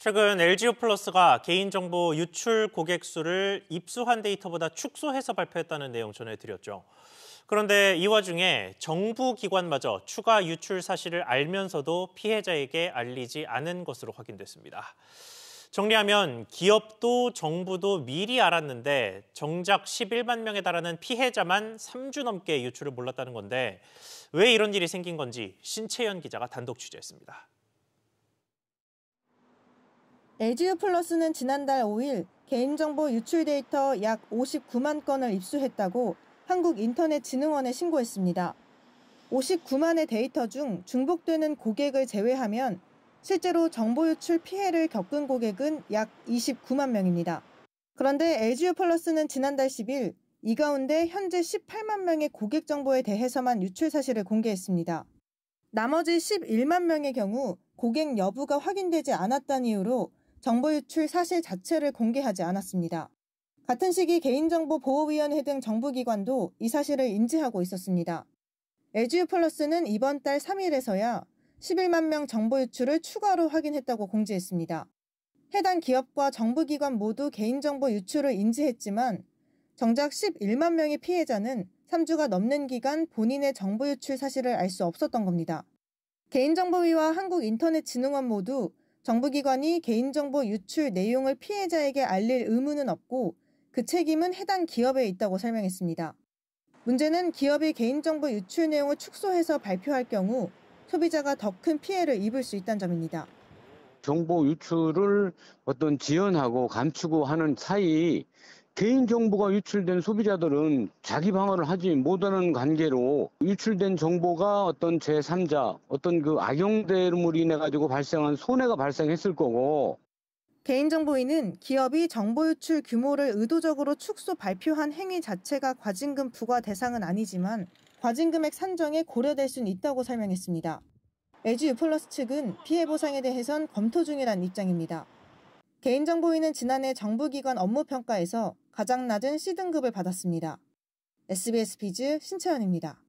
최근 LGO 플러스가 개인정보 유출 고객 수를 입수한 데이터보다 축소해서 발표했다는 내용 전해드렸죠. 그런데 이 와중에 정부 기관마저 추가 유출 사실을 알면서도 피해자에게 알리지 않은 것으로 확인됐습니다. 정리하면 기업도 정부도 미리 알았는데 정작 11만 명에 달하는 피해자만 3주 넘게 유출을 몰랐다는 건데 왜 이런 일이 생긴 건지 신채연 기자가 단독 취재했습니다. LGU 플러스는 지난달 5일 개인정보 유출 데이터 약 59만 건을 입수했다고 한국인터넷진흥원에 신고했습니다. 59만의 데이터 중 중복되는 고객을 제외하면 실제로 정보 유출 피해를 겪은 고객은 약 29만 명입니다. 그런데 LGU 플러스는 지난달 10일 이 가운데 현재 18만 명의 고객 정보에 대해서만 유출 사실을 공개했습니다. 나머지 11만 명의 경우 고객 여부가 확인되지 않았다는 이유로 정보 유출 사실 자체를 공개하지 않았습니다. 같은 시기 개인정보보호위원회 등 정부기관도 이 사실을 인지하고 있었습니다. LGU 플러스는 이번 달 3일에서야 11만 명 정보 유출을 추가로 확인했다고 공지했습니다. 해당 기업과 정부기관 모두 개인정보 유출을 인지했지만 정작 11만 명의 피해자는 3주가 넘는 기간 본인의 정보 유출 사실을 알 수 없었던 겁니다. 개인정보위와 한국인터넷진흥원 모두 정부기관이 개인정보 유출 내용을 피해자에게 알릴 의무는 없고 그 책임은 해당 기업에 있다고 설명했습니다. 문제는 기업이 개인정보 유출 내용을 축소해서 발표할 경우 소비자가 더 큰 피해를 입을 수 있다는 점입니다. 정보 유출을 어떤 지연하고 감추고 하는 사이 개인 정보가 유출된 소비자들은 자기 방어를 하지 못하는 관계로 유출된 정보가 어떤 제3자, 어떤 그 악용됨으로 인해 가지고 발생한 손해가 발생했을 거고 개인정보인은 기업이 정보 유출 규모를 의도적으로 축소 발표한 행위 자체가 과징금 부과 대상은 아니지만 과징금액 산정에 고려될 수는 있다고 설명했습니다. LG 유플러스 측은 피해 보상에 대해선 검토 중이란 입장입니다. 개인정보인은 지난해 정부기관 업무평가에서 가장 낮은 C등급을 받았습니다. SBS 비즈 신채연입니다.